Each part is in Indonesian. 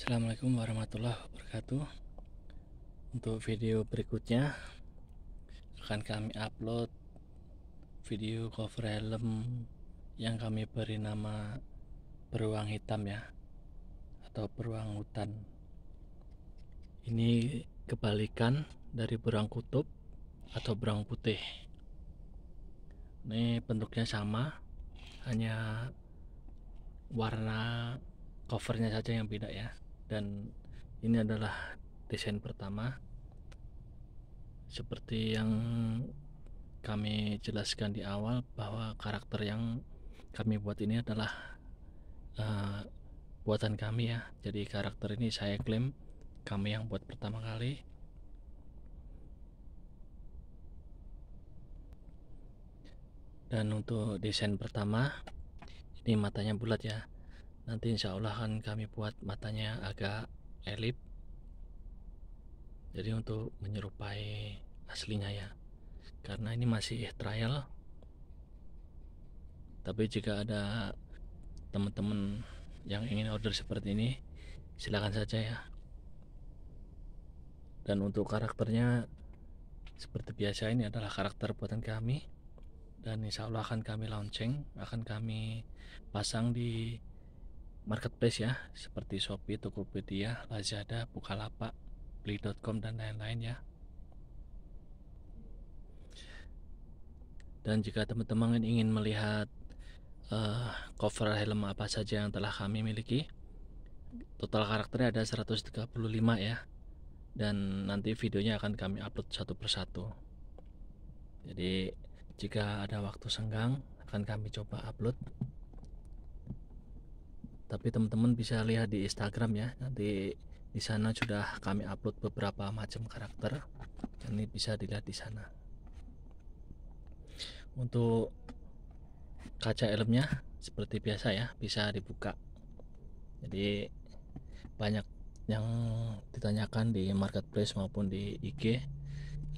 Assalamualaikum warahmatullahi wabarakatuh Untuk video berikutnya Akan kami upload Video cover helm Yang kami beri nama Beruang hitam ya Atau beruang hutan Ini kebalikan Dari beruang kutub Atau beruang putih Ini bentuknya sama Hanya Warna covernya saja yang beda ya dan ini adalah desain pertama seperti yang kami jelaskan di awal bahwa karakter yang kami buat ini adalah uh, buatan kami ya jadi karakter ini saya klaim kami yang buat pertama kali dan untuk desain pertama ini matanya bulat ya nanti insya Allah akan kami buat matanya agak elip jadi untuk menyerupai aslinya ya karena ini masih trial tapi jika ada teman-teman yang ingin order seperti ini silahkan saja ya dan untuk karakternya seperti biasa ini adalah karakter buatan kami dan insya Allah akan kami launching akan kami pasang di marketplace ya seperti Shopee, Tokopedia, Lazada, Bukalapak, Beli.com dan lain-lain ya. Dan jika teman-teman ingin melihat uh, cover helm apa saja yang telah kami miliki, total karakternya ada 135 ya. Dan nanti videonya akan kami upload satu persatu. Jadi jika ada waktu senggang akan kami coba upload tapi teman-teman bisa lihat di Instagram ya nanti di sana sudah kami upload beberapa macam karakter ini bisa dilihat di sana untuk kaca helmnya seperti biasa ya bisa dibuka jadi banyak yang ditanyakan di marketplace maupun di IG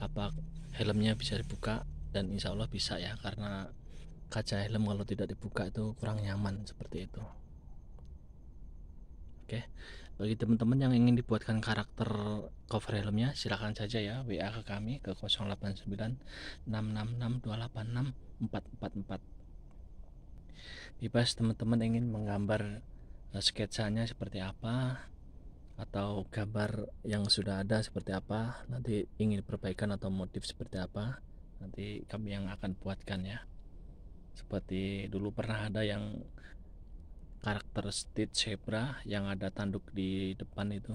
apa helmnya bisa dibuka dan insya Allah bisa ya karena kaca helm kalau tidak dibuka itu kurang nyaman seperti itu Oke. Bagi teman-teman yang ingin dibuatkan karakter cover helmnya, silahkan saja ya WA ke kami ke 089 666 444. Bebas teman-teman ingin menggambar eh, sketsanya seperti apa atau gambar yang sudah ada seperti apa, nanti ingin perbaikan atau motif seperti apa, nanti kami yang akan buatkan ya. Seperti dulu pernah ada yang karakter Stitch Zebra yang ada tanduk di depan itu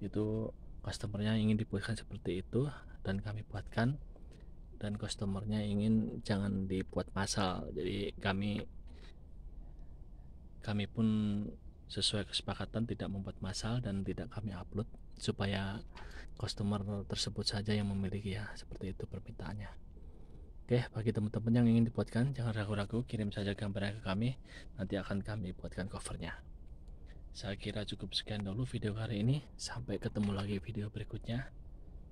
itu customernya ingin dibuatkan seperti itu dan kami buatkan dan customernya ingin jangan dibuat masal, jadi kami kami pun sesuai kesepakatan tidak membuat masal dan tidak kami upload supaya customer tersebut saja yang memiliki ya seperti itu permintaannya Oke, bagi teman-teman yang ingin dibuatkan, jangan ragu-ragu, kirim saja gambarnya ke kami, nanti akan kami buatkan covernya. Saya kira cukup sekian dulu video kali ini, sampai ketemu lagi video berikutnya.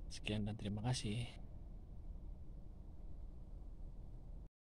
Sekian dan terima kasih.